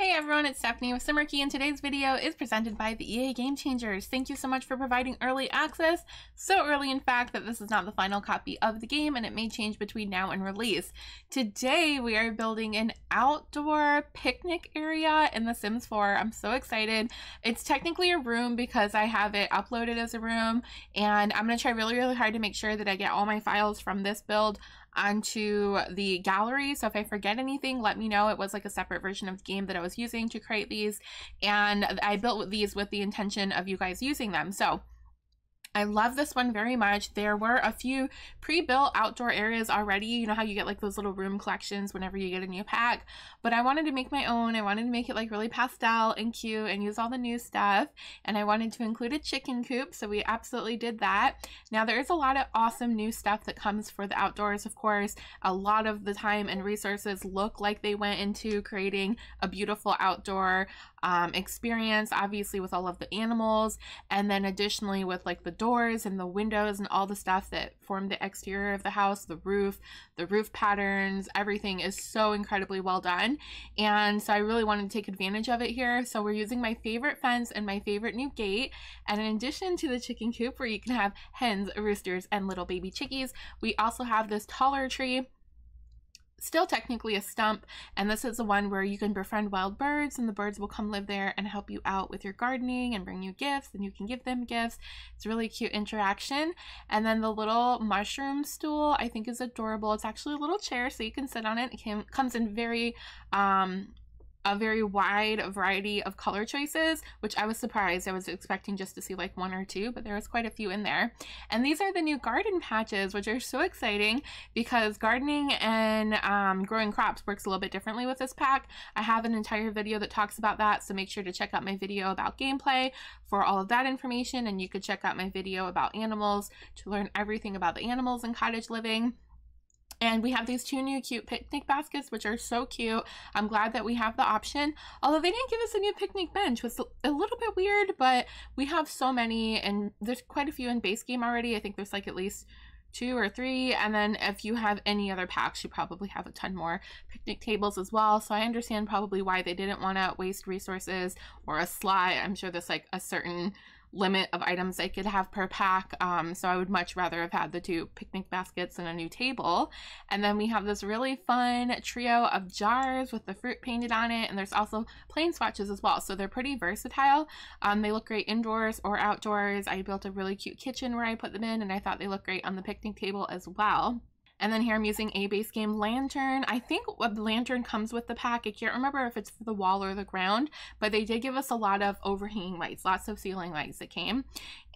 Hey everyone, it's Stephanie with Simmerkey, and today's video is presented by the EA Game Changers. Thank you so much for providing early access, so early in fact that this is not the final copy of the game and it may change between now and release. Today we are building an outdoor picnic area in The Sims 4. I'm so excited. It's technically a room because I have it uploaded as a room and I'm going to try really, really hard to make sure that I get all my files from this build onto the gallery. So if I forget anything, let me know. It was like a separate version of the game that I was using to create these. And I built these with the intention of you guys using them. So I love this one very much. There were a few pre-built outdoor areas already. You know how you get like those little room collections whenever you get a new pack. But I wanted to make my own. I wanted to make it like really pastel and cute and use all the new stuff. And I wanted to include a chicken coop. So we absolutely did that. Now there is a lot of awesome new stuff that comes for the outdoors, of course. A lot of the time and resources look like they went into creating a beautiful outdoor um, experience, obviously with all of the animals. And then additionally with like the door doors and the windows and all the stuff that form the exterior of the house, the roof, the roof patterns, everything is so incredibly well done. And so I really wanted to take advantage of it here. So we're using my favorite fence and my favorite new gate. And in addition to the chicken coop where you can have hens, roosters, and little baby chickies, we also have this taller tree still technically a stump and this is the one where you can befriend wild birds and the birds will come live there and help you out with your gardening and bring you gifts and you can give them gifts it's really cute interaction and then the little mushroom stool i think is adorable it's actually a little chair so you can sit on it it comes in very um, a very wide variety of color choices, which I was surprised. I was expecting just to see like one or two, but there was quite a few in there. And these are the new garden patches, which are so exciting because gardening and um, growing crops works a little bit differently with this pack. I have an entire video that talks about that, so make sure to check out my video about gameplay for all of that information. And you could check out my video about animals to learn everything about the animals in cottage living. And we have these two new cute picnic baskets, which are so cute. I'm glad that we have the option. Although they didn't give us a new picnic bench, which is a little bit weird, but we have so many, and there's quite a few in base game already. I think there's like at least two or three. And then if you have any other packs, you probably have a ton more picnic tables as well. So I understand probably why they didn't want to waste resources or a slide. I'm sure there's like a certain limit of items I could have per pack. Um, so I would much rather have had the two picnic baskets and a new table. And then we have this really fun trio of jars with the fruit painted on it. And there's also plain swatches as well. So they're pretty versatile. Um, they look great indoors or outdoors. I built a really cute kitchen where I put them in and I thought they look great on the picnic table as well. And then here I'm using a base game lantern. I think a lantern comes with the pack. I can't remember if it's for the wall or the ground, but they did give us a lot of overhanging lights, lots of ceiling lights that came.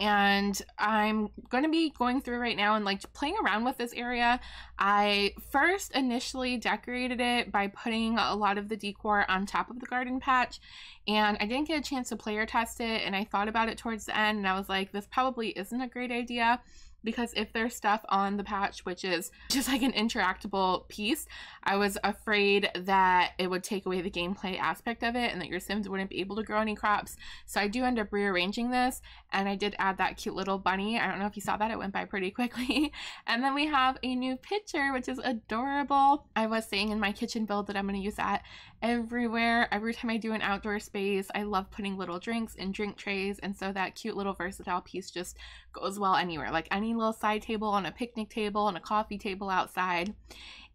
And I'm going to be going through right now and like playing around with this area. I first initially decorated it by putting a lot of the decor on top of the garden patch and I didn't get a chance to player test it and I thought about it towards the end and I was like, this probably isn't a great idea because if there's stuff on the patch which is just like an interactable piece, I was afraid that it would take away the gameplay aspect of it and that your Sims wouldn't be able to grow any crops. So I do end up rearranging this and I did add that cute little bunny. I don't know if you saw that, it went by pretty quickly. and then we have a new pitcher, which is adorable. I was saying in my kitchen build that I'm going to use that everywhere. Every time I do an outdoor space, I love putting little drinks in drink trays. And so that cute little versatile piece just goes well anywhere, like any little side table on a picnic table, on a coffee table outside.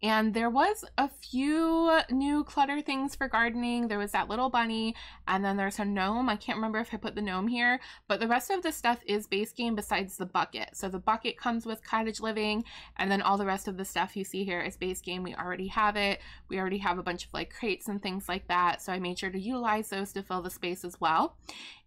And there was a few new clutter things for gardening. There was that little bunny, and then there's a gnome. I can't remember if I put the gnome here, but the rest of the stuff is base game besides the bucket. So the bucket comes with cottage living, and then all the rest of the stuff you see here is base game. We already have it. We already have a bunch of like crates and things like that. So I made sure to utilize those to fill the space as well.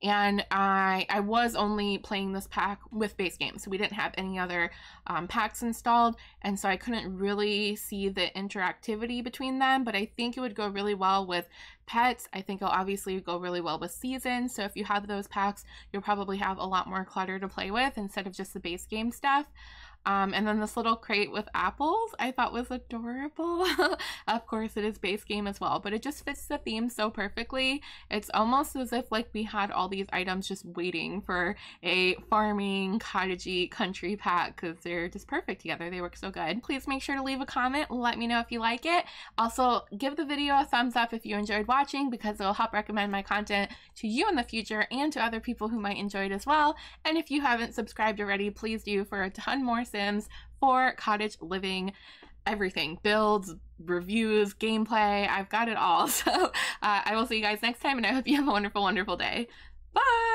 And I, I was only playing this pack with base game. So we didn't have any other um, packs installed. And so I couldn't really see see the interactivity between them, but I think it would go really well with pets. I think it'll obviously go really well with seasons. So if you have those packs, you'll probably have a lot more clutter to play with instead of just the base game stuff. Um, and then this little crate with apples I thought was adorable. of course, it is base game as well, but it just fits the theme so perfectly. It's almost as if like we had all these items just waiting for a farming, cottagey, country pack because they're just perfect together. They work so good. Please make sure to leave a comment. Let me know if you like it. Also, give the video a thumbs up if you enjoyed watching because it will help recommend my content to you in the future and to other people who might enjoy it as well. And if you haven't subscribed already, please do for a ton more Sims for cottage living everything builds, reviews, gameplay. I've got it all. So uh, I will see you guys next time, and I hope you have a wonderful, wonderful day. Bye!